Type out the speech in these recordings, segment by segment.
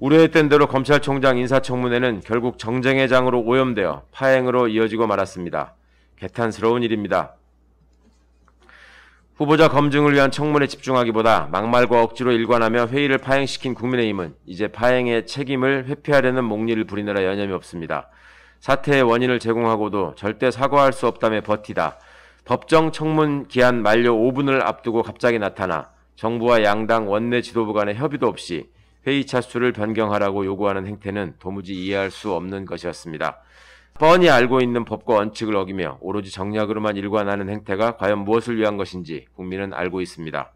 우려했던 대로 검찰총장 인사청문회는 결국 정쟁의 장으로 오염되어 파행으로 이어지고 말았습니다. 개탄스러운 일입니다. 후보자 검증을 위한 청문에 집중하기보다 막말과 억지로 일관하며 회의를 파행시킨 국민의힘은 이제 파행의 책임을 회피하려는 목리를 부리느라 여념이 없습니다. 사태의 원인을 제공하고도 절대 사과할 수 없다며 버티다 법정 청문 기한 만료 5분을 앞두고 갑자기 나타나 정부와 양당 원내 지도부 간의 협의도 없이 회의 차수를 변경하라고 요구하는 행태는 도무지 이해할 수 없는 것이었습니다. 뻔히 알고 있는 법과 원칙을 어기며 오로지 정략으로만 일관하는 행태가 과연 무엇을 위한 것인지 국민은 알고 있습니다.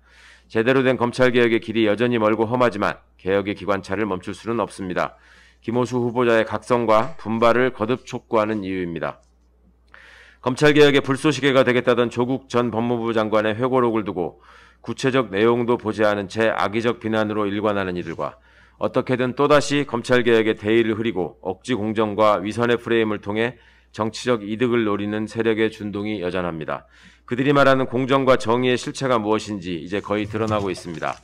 제대로 된 검찰개혁의 길이 여전히 멀고 험하지만 개혁의 기관차를 멈출 수는 없습니다. 김호수 후보자의 각성과 분발을 거듭 촉구하는 이유입니다. 검찰개혁의 불쏘시개가 되겠다던 조국 전 법무부 장관의 회고록을 두고 구체적 내용도 보지 않은 채 악의적 비난으로 일관하는 이들과 어떻게든 또다시 검찰개혁의 대의를 흐리고 억지 공정과 위선의 프레임을 통해 정치적 이득을 노리는 세력의 준동이 여전합니다. 그들이 말하는 공정과 정의의 실체가 무엇인지 이제 거의 드러나고 있습니다.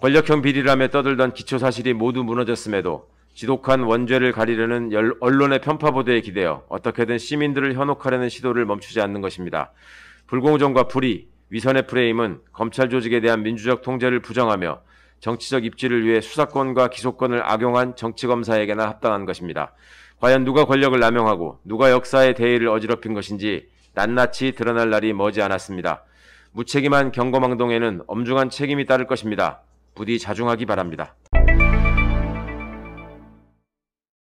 권력형 비리라며 떠들던 기초사실이 모두 무너졌음에도 지독한 원죄를 가리려는 언론의 편파보도에 기대어 어떻게든 시민들을 현혹하려는 시도를 멈추지 않는 것입니다. 불공정과 불의, 위선의 프레임은 검찰 조직에 대한 민주적 통제를 부정하며 정치적 입지를 위해 수사권과 기소권을 악용한 정치검사에게나 합당한 것입니다. 과연 누가 권력을 남용하고 누가 역사의 대의를 어지럽힌 것인지 낱낱이 드러날 날이 머지 않았습니다. 무책임한 경거망동에는 엄중한 책임이 따를 것입니다. 부디 자중하기 바랍니다.